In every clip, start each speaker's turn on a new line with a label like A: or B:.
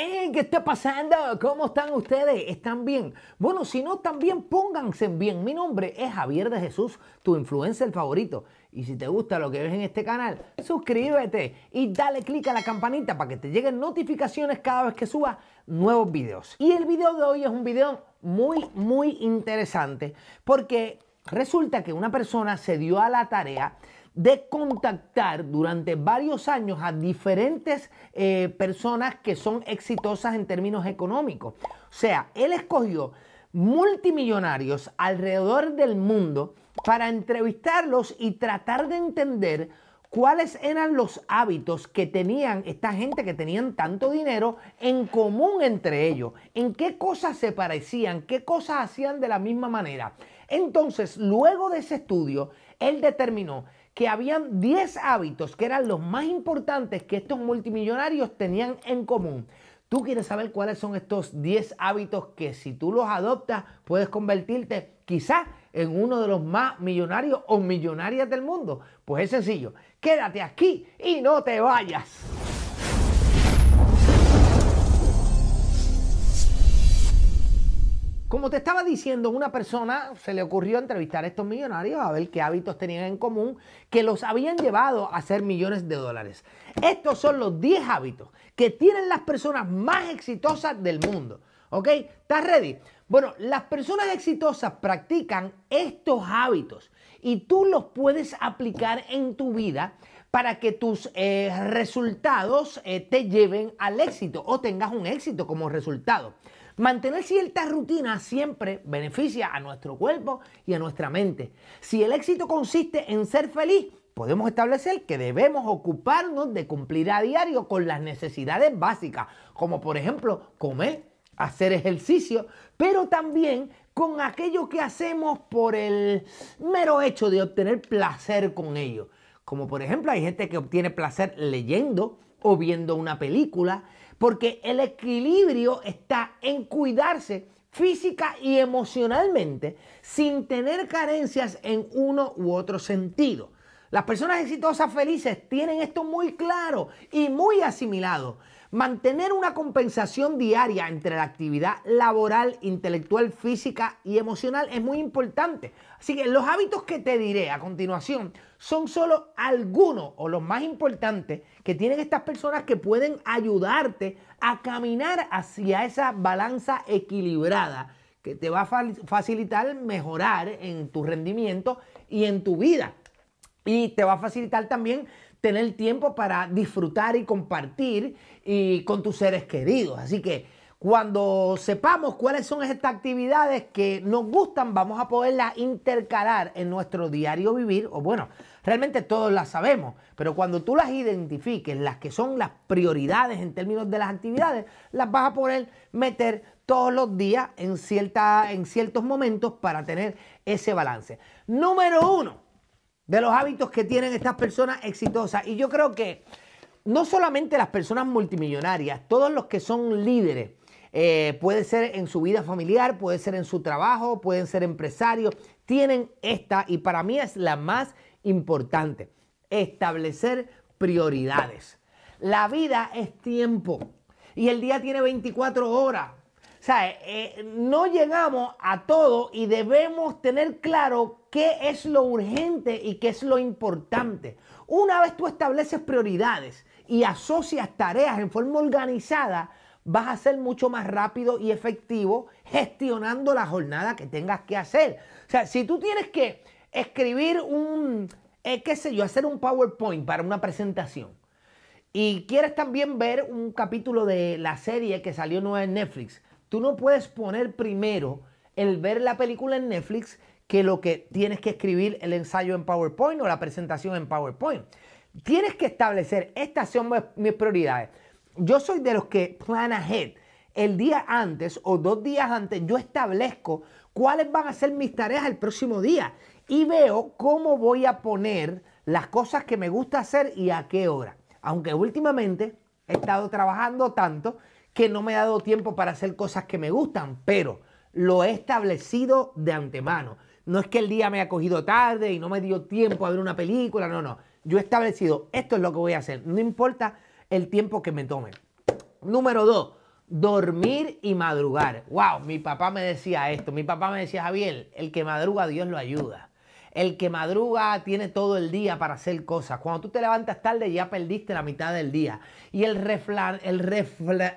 A: Hey, ¿Qué está pasando? ¿Cómo están ustedes? ¿Están bien? Bueno, si no también bien, pónganse bien. Mi nombre es Javier de Jesús, tu influencer favorito. Y si te gusta lo que ves en este canal, suscríbete y dale click a la campanita para que te lleguen notificaciones cada vez que suba nuevos videos. Y el video de hoy es un video muy, muy interesante porque resulta que una persona se dio a la tarea de contactar durante varios años a diferentes eh, personas que son exitosas en términos económicos. O sea, él escogió multimillonarios alrededor del mundo para entrevistarlos y tratar de entender cuáles eran los hábitos que tenían esta gente que tenían tanto dinero en común entre ellos, en qué cosas se parecían, qué cosas hacían de la misma manera. Entonces, luego de ese estudio, él determinó que habían 10 hábitos que eran los más importantes que estos multimillonarios tenían en común. Tú quieres saber cuáles son estos 10 hábitos que si tú los adoptas puedes convertirte quizás en uno de los más millonarios o millonarias del mundo. Pues es sencillo, quédate aquí y no te vayas. Como te estaba diciendo, una persona se le ocurrió entrevistar a estos millonarios a ver qué hábitos tenían en común que los habían llevado a hacer millones de dólares. Estos son los 10 hábitos que tienen las personas más exitosas del mundo. ¿Ok? ¿Estás ready? Bueno, las personas exitosas practican estos hábitos y tú los puedes aplicar en tu vida para que tus eh, resultados eh, te lleven al éxito o tengas un éxito como resultado. Mantener cierta rutina siempre beneficia a nuestro cuerpo y a nuestra mente. Si el éxito consiste en ser feliz, podemos establecer que debemos ocuparnos de cumplir a diario con las necesidades básicas, como por ejemplo comer, hacer ejercicio, pero también con aquello que hacemos por el mero hecho de obtener placer con ello. Como por ejemplo hay gente que obtiene placer leyendo o viendo una película, porque el equilibrio está en cuidarse física y emocionalmente sin tener carencias en uno u otro sentido. Las personas exitosas felices tienen esto muy claro y muy asimilado. Mantener una compensación diaria entre la actividad laboral, intelectual, física y emocional es muy importante. Así que los hábitos que te diré a continuación son solo algunos o los más importantes que tienen estas personas que pueden ayudarte a caminar hacia esa balanza equilibrada que te va a facilitar mejorar en tu rendimiento y en tu vida. Y te va a facilitar también tener tiempo para disfrutar y compartir y con tus seres queridos. Así que cuando sepamos cuáles son estas actividades que nos gustan, vamos a poderlas intercalar en nuestro diario vivir, o bueno, realmente todos las sabemos, pero cuando tú las identifiques, las que son las prioridades en términos de las actividades, las vas a poder meter todos los días en, cierta, en ciertos momentos para tener ese balance. Número uno de los hábitos que tienen estas personas exitosas, y yo creo que no solamente las personas multimillonarias, todos los que son líderes, eh, puede ser en su vida familiar, puede ser en su trabajo, pueden ser empresarios. Tienen esta y para mí es la más importante, establecer prioridades. La vida es tiempo y el día tiene 24 horas. O sea, eh, eh, no llegamos a todo y debemos tener claro qué es lo urgente y qué es lo importante. Una vez tú estableces prioridades y asocias tareas en forma organizada, vas a ser mucho más rápido y efectivo gestionando la jornada que tengas que hacer. O sea, si tú tienes que escribir un, eh, qué sé yo, hacer un PowerPoint para una presentación y quieres también ver un capítulo de la serie que salió nueva en Netflix, tú no puedes poner primero el ver la película en Netflix que lo que tienes que escribir el ensayo en PowerPoint o la presentación en PowerPoint. Tienes que establecer, estas son mis prioridades yo soy de los que plan ahead. El día antes o dos días antes yo establezco cuáles van a ser mis tareas el próximo día y veo cómo voy a poner las cosas que me gusta hacer y a qué hora. Aunque últimamente he estado trabajando tanto que no me he dado tiempo para hacer cosas que me gustan, pero lo he establecido de antemano. No es que el día me ha cogido tarde y no me dio tiempo a ver una película, no, no. Yo he establecido, esto es lo que voy a hacer. No importa el tiempo que me tome. Número dos, dormir y madrugar. Wow, mi papá me decía esto, mi papá me decía, Javier, el que madruga Dios lo ayuda. El que madruga tiene todo el día para hacer cosas. Cuando tú te levantas tarde ya perdiste la mitad del día. Y el,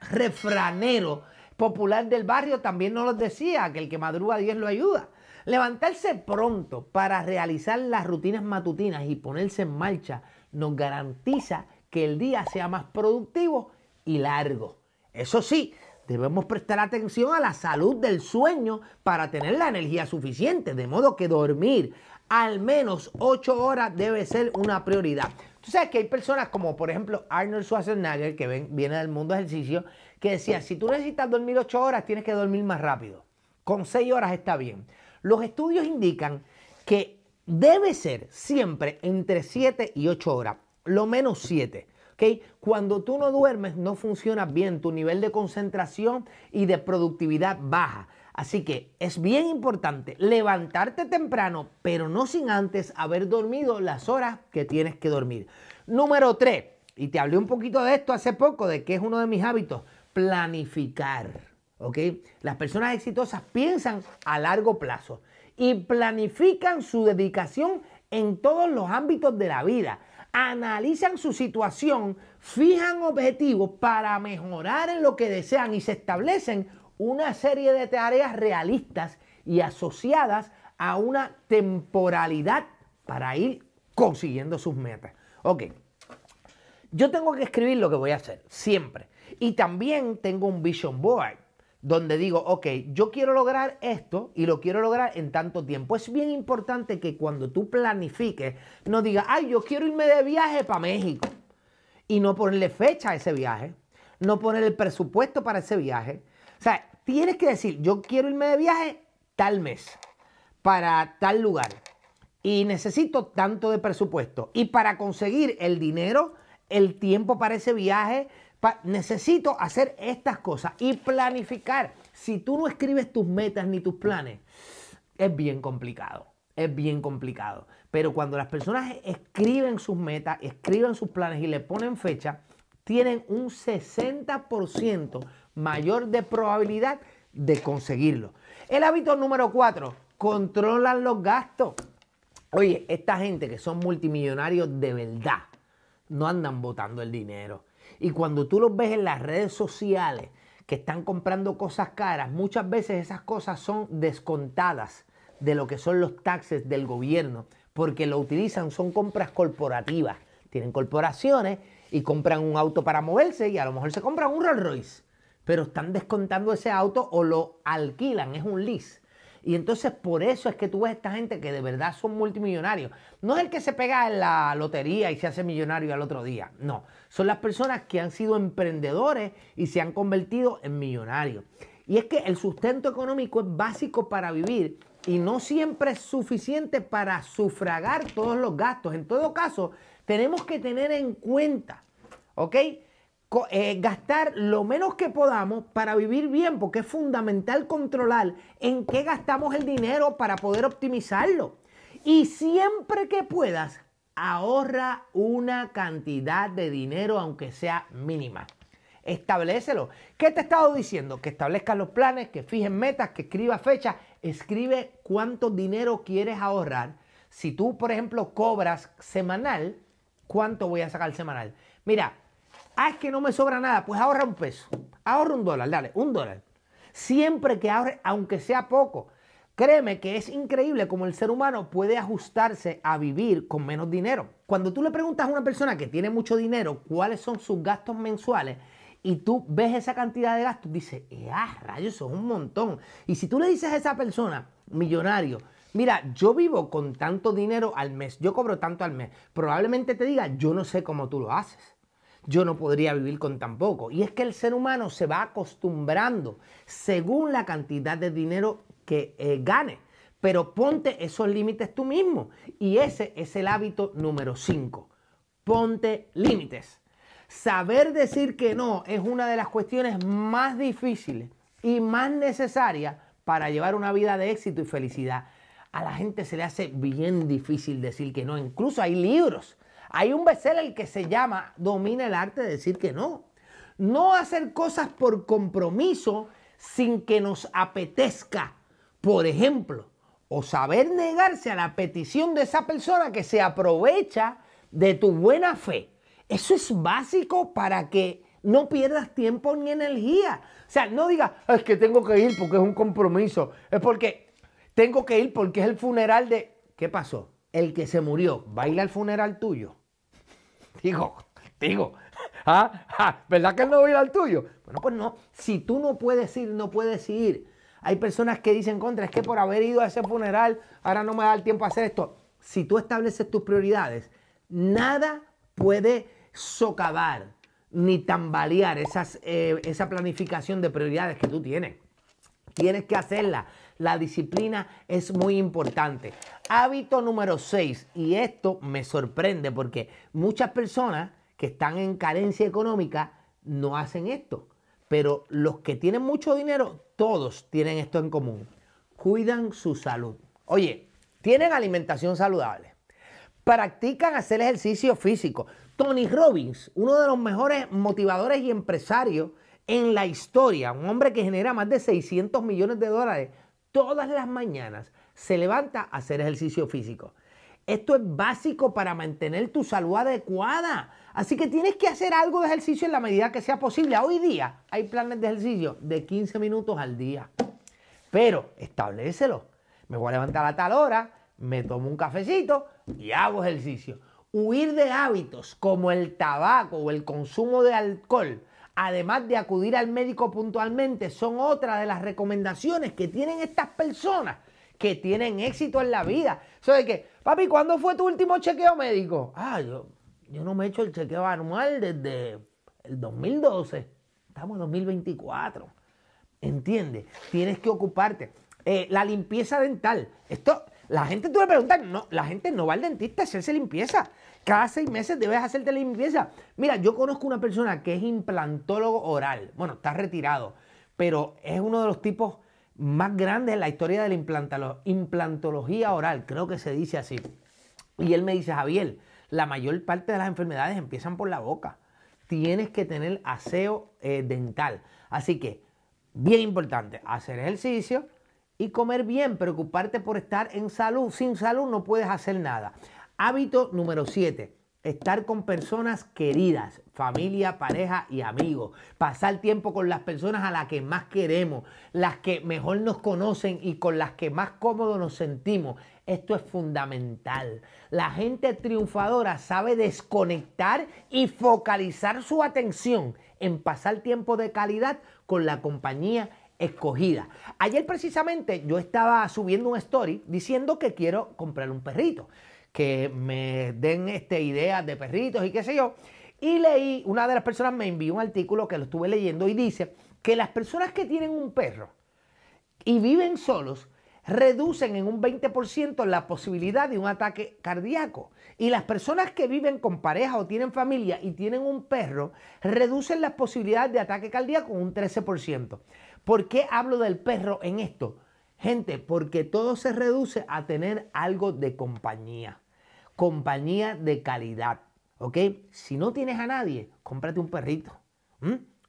A: refranero popular del barrio también nos lo decía, que el que madruga Dios lo ayuda. Levantarse pronto para realizar las rutinas matutinas y ponerse en marcha nos garantiza que el día sea más productivo y largo. Eso sí, debemos prestar atención a la salud del sueño para tener la energía suficiente, de modo que dormir al menos 8 horas debe ser una prioridad. Tú sabes que hay personas como por ejemplo Arnold Schwarzenegger, que viene del mundo ejercicio, que decía, si tú necesitas dormir 8 horas, tienes que dormir más rápido. Con 6 horas está bien. Los estudios indican que debe ser siempre entre 7 y 8 horas lo menos 7. Cuando tú no duermes, no funciona bien, tu nivel de concentración y de productividad baja. Así que es bien importante levantarte temprano, pero no sin antes haber dormido las horas que tienes que dormir. Número 3, y te hablé un poquito de esto hace poco, de que es uno de mis hábitos, planificar. Las personas exitosas piensan a largo plazo y planifican su dedicación en todos los ámbitos de la vida analizan su situación, fijan objetivos para mejorar en lo que desean y se establecen una serie de tareas realistas y asociadas a una temporalidad para ir consiguiendo sus metas. Ok, yo tengo que escribir lo que voy a hacer, siempre. Y también tengo un vision board donde digo, ok, yo quiero lograr esto y lo quiero lograr en tanto tiempo. Es bien importante que cuando tú planifiques, no digas, ay, yo quiero irme de viaje para México. Y no ponerle fecha a ese viaje, no poner el presupuesto para ese viaje. O sea, tienes que decir, yo quiero irme de viaje tal mes, para tal lugar. Y necesito tanto de presupuesto. Y para conseguir el dinero, el tiempo para ese viaje, necesito hacer estas cosas y planificar. Si tú no escribes tus metas ni tus planes, es bien complicado. Es bien complicado. Pero cuando las personas escriben sus metas, escriben sus planes y le ponen fecha, tienen un 60% mayor de probabilidad de conseguirlo. El hábito número 4, controlan los gastos. Oye, esta gente que son multimillonarios de verdad no andan botando el dinero. Y cuando tú los ves en las redes sociales que están comprando cosas caras, muchas veces esas cosas son descontadas de lo que son los taxes del gobierno, porque lo utilizan, son compras corporativas. Tienen corporaciones y compran un auto para moverse y a lo mejor se compran un Rolls Royce, pero están descontando ese auto o lo alquilan, es un lease. Y entonces por eso es que tú ves a esta gente que de verdad son multimillonarios. No es el que se pega en la lotería y se hace millonario al otro día. No, son las personas que han sido emprendedores y se han convertido en millonarios. Y es que el sustento económico es básico para vivir y no siempre es suficiente para sufragar todos los gastos. En todo caso, tenemos que tener en cuenta, ¿ok? Eh, gastar lo menos que podamos para vivir bien, porque es fundamental controlar en qué gastamos el dinero para poder optimizarlo. Y siempre que puedas, ahorra una cantidad de dinero, aunque sea mínima. Establecelo. ¿Qué te he estado diciendo? Que establezcas los planes, que fijes metas, que escribas fechas. Escribe cuánto dinero quieres ahorrar. Si tú, por ejemplo, cobras semanal, ¿cuánto voy a sacar semanal? Mira, Ah, es que no me sobra nada. Pues ahorra un peso. Ahorra un dólar, dale, un dólar. Siempre que ahorre, aunque sea poco. Créeme que es increíble como el ser humano puede ajustarse a vivir con menos dinero. Cuando tú le preguntas a una persona que tiene mucho dinero cuáles son sus gastos mensuales y tú ves esa cantidad de gastos, dices, ¡ah, rayos, eso es un montón! Y si tú le dices a esa persona, millonario, mira, yo vivo con tanto dinero al mes, yo cobro tanto al mes, probablemente te diga, yo no sé cómo tú lo haces yo no podría vivir con tan poco. Y es que el ser humano se va acostumbrando según la cantidad de dinero que eh, gane. Pero ponte esos límites tú mismo. Y ese es el hábito número 5. Ponte límites. Saber decir que no es una de las cuestiones más difíciles y más necesarias para llevar una vida de éxito y felicidad. A la gente se le hace bien difícil decir que no. Incluso hay libros hay un el que se llama Domina el arte de decir que no. No hacer cosas por compromiso sin que nos apetezca. Por ejemplo, o saber negarse a la petición de esa persona que se aprovecha de tu buena fe. Eso es básico para que no pierdas tiempo ni energía. O sea, no digas, es que tengo que ir porque es un compromiso. Es porque tengo que ir porque es el funeral de... ¿Qué pasó? El que se murió. Baila al funeral tuyo digo, digo, ¿ah? ¿verdad que no voy a ir al tuyo? Bueno, pues no, si tú no puedes ir, no puedes ir. Hay personas que dicen, contra, es que por haber ido a ese funeral, ahora no me da el tiempo a hacer esto. Si tú estableces tus prioridades, nada puede socavar ni tambalear eh, esa planificación de prioridades que tú tienes. Tienes que hacerla. La disciplina es muy importante. Hábito número 6, y esto me sorprende porque muchas personas que están en carencia económica no hacen esto. Pero los que tienen mucho dinero, todos tienen esto en común. Cuidan su salud. Oye, tienen alimentación saludable. Practican hacer ejercicio físico. Tony Robbins, uno de los mejores motivadores y empresarios en la historia, un hombre que genera más de 600 millones de dólares todas las mañanas, se levanta a hacer ejercicio físico. Esto es básico para mantener tu salud adecuada. Así que tienes que hacer algo de ejercicio en la medida que sea posible. Hoy día hay planes de ejercicio de 15 minutos al día. Pero establecelo. Me voy a levantar a tal hora, me tomo un cafecito y hago ejercicio. Huir de hábitos como el tabaco o el consumo de alcohol además de acudir al médico puntualmente, son otras de las recomendaciones que tienen estas personas que tienen éxito en la vida. Eso de que, papi, ¿cuándo fue tu último chequeo médico? Ah, yo, no me he hecho el chequeo anual desde el 2012. Estamos en 2024. ¿Entiendes? Tienes que ocuparte. Eh, la limpieza dental. Esto, la gente, tú le preguntas, no, la gente no va al dentista a hacerse limpieza. Cada seis meses debes hacerte limpieza. Mira, yo conozco una persona que es implantólogo oral. Bueno, está retirado, pero es uno de los tipos más grandes en la historia de la implantología oral. Creo que se dice así. Y él me dice, Javier, la mayor parte de las enfermedades empiezan por la boca. Tienes que tener aseo eh, dental. Así que, bien importante, hacer ejercicio, y comer bien, preocuparte por estar en salud. Sin salud no puedes hacer nada. Hábito número 7. Estar con personas queridas, familia, pareja y amigos. Pasar tiempo con las personas a las que más queremos, las que mejor nos conocen y con las que más cómodo nos sentimos. Esto es fundamental. La gente triunfadora sabe desconectar y focalizar su atención en pasar tiempo de calidad con la compañía escogida. Ayer precisamente yo estaba subiendo un story diciendo que quiero comprar un perrito, que me den este, ideas de perritos y qué sé yo. Y leí, una de las personas me envió un artículo que lo estuve leyendo y dice que las personas que tienen un perro y viven solos reducen en un 20% la posibilidad de un ataque cardíaco. Y las personas que viven con pareja o tienen familia y tienen un perro reducen la posibilidades de ataque cardíaco en un 13%. ¿Por qué hablo del perro en esto? Gente, porque todo se reduce a tener algo de compañía. Compañía de calidad. ¿Ok? Si no tienes a nadie, cómprate un perrito.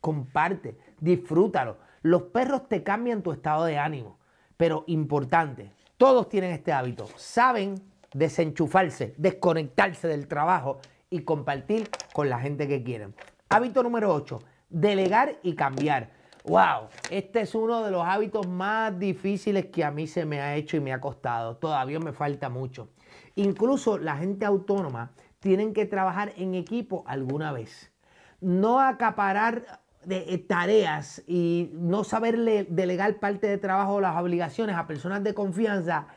A: Comparte, disfrútalo. Los perros te cambian tu estado de ánimo. Pero importante, todos tienen este hábito. Saben desenchufarse, desconectarse del trabajo y compartir con la gente que quieren. Hábito número 8, delegar y cambiar. Wow, este es uno de los hábitos más difíciles que a mí se me ha hecho y me ha costado. Todavía me falta mucho. Incluso la gente autónoma tienen que trabajar en equipo alguna vez. No acaparar eh, eh, tareas y no saber delegar parte de trabajo o las obligaciones a personas de confianza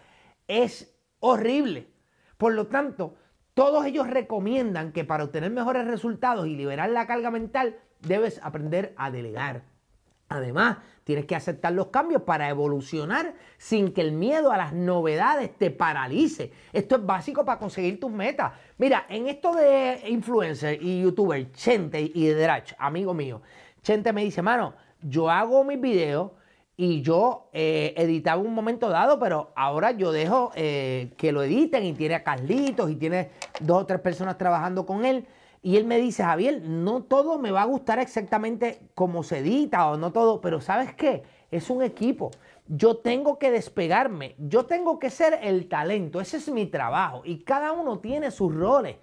A: es horrible. Por lo tanto, todos ellos recomiendan que para obtener mejores resultados y liberar la carga mental, debes aprender a delegar Además, tienes que aceptar los cambios para evolucionar sin que el miedo a las novedades te paralice. Esto es básico para conseguir tus metas. Mira, en esto de influencer y youtuber, Chente y Drach, amigo mío, Chente me dice, mano, yo hago mis videos y yo eh, editaba un momento dado, pero ahora yo dejo eh, que lo editen y tiene a Carlitos y tiene dos o tres personas trabajando con él. Y él me dice, Javier, no todo me va a gustar exactamente como se edita o no todo, pero ¿sabes qué? Es un equipo. Yo tengo que despegarme, yo tengo que ser el talento, ese es mi trabajo y cada uno tiene sus roles.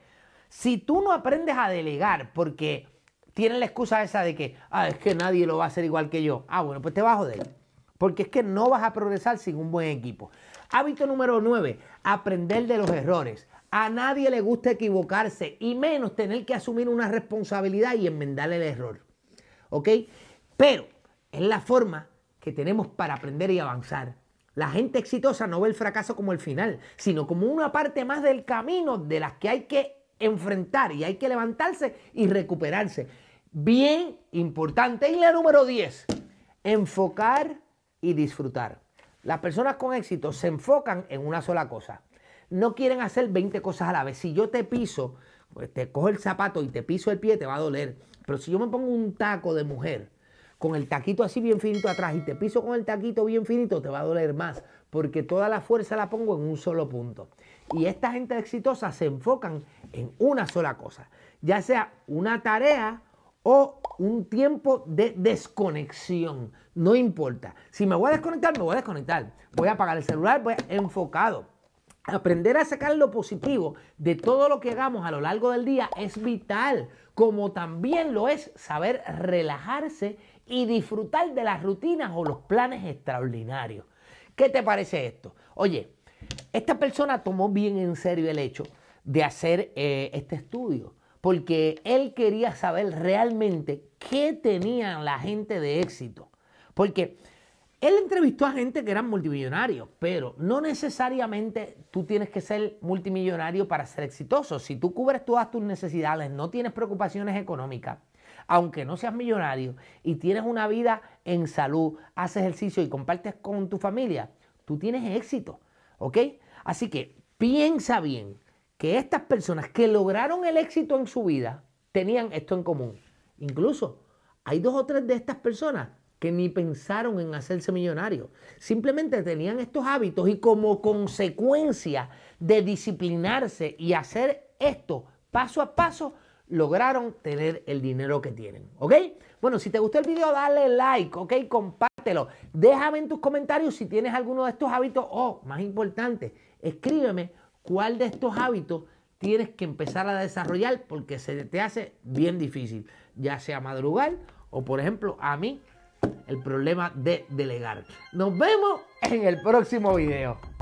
A: Si tú no aprendes a delegar porque tienes la excusa esa de que, ah, es que nadie lo va a hacer igual que yo, ah, bueno, pues te bajo a joder, porque es que no vas a progresar sin un buen equipo. Hábito número 9, aprender de los errores. A nadie le gusta equivocarse y menos tener que asumir una responsabilidad y enmendar el error. Pero es la forma que tenemos para aprender y avanzar. La gente exitosa no ve el fracaso como el final, sino como una parte más del camino de las que hay que enfrentar y hay que levantarse y recuperarse. Bien importante. Y la número 10, enfocar y disfrutar. Las personas con éxito se enfocan en una sola cosa, no quieren hacer 20 cosas a la vez. Si yo te piso, pues, te cojo el zapato y te piso el pie, te va a doler. Pero si yo me pongo un taco de mujer con el taquito así bien finito atrás y te piso con el taquito bien finito, te va a doler más, porque toda la fuerza la pongo en un solo punto. Y esta gente exitosa se enfocan en una sola cosa, ya sea una tarea o un tiempo de desconexión. No importa. Si me voy a desconectar, me voy a desconectar. Voy a apagar el celular, voy a... enfocado. Aprender a sacar lo positivo de todo lo que hagamos a lo largo del día es vital, como también lo es saber relajarse y disfrutar de las rutinas o los planes extraordinarios. ¿Qué te parece esto? Oye, esta persona tomó bien en serio el hecho de hacer eh, este estudio, porque él quería saber realmente qué tenían la gente de éxito. Porque él entrevistó a gente que eran multimillonarios, pero no necesariamente tú tienes que ser multimillonario para ser exitoso. Si tú cubres todas tus necesidades, no tienes preocupaciones económicas, aunque no seas millonario y tienes una vida en salud, haces ejercicio y compartes con tu familia, tú tienes éxito. ¿Ok? Así que piensa bien que estas personas que lograron el éxito en su vida tenían esto en común. Incluso hay dos o tres de estas personas que ni pensaron en hacerse millonarios. Simplemente tenían estos hábitos y como consecuencia de disciplinarse y hacer esto paso a paso, lograron tener el dinero que tienen. ¿Ok? Bueno, si te gustó el video, dale like, ¿ok? Compártelo. Déjame en tus comentarios si tienes alguno de estos hábitos o, más importante, escríbeme cuál de estos hábitos tienes que empezar a desarrollar porque se te hace bien difícil, ya sea madrugar o, por ejemplo, a mí el problema de delegar. Nos vemos en el próximo video.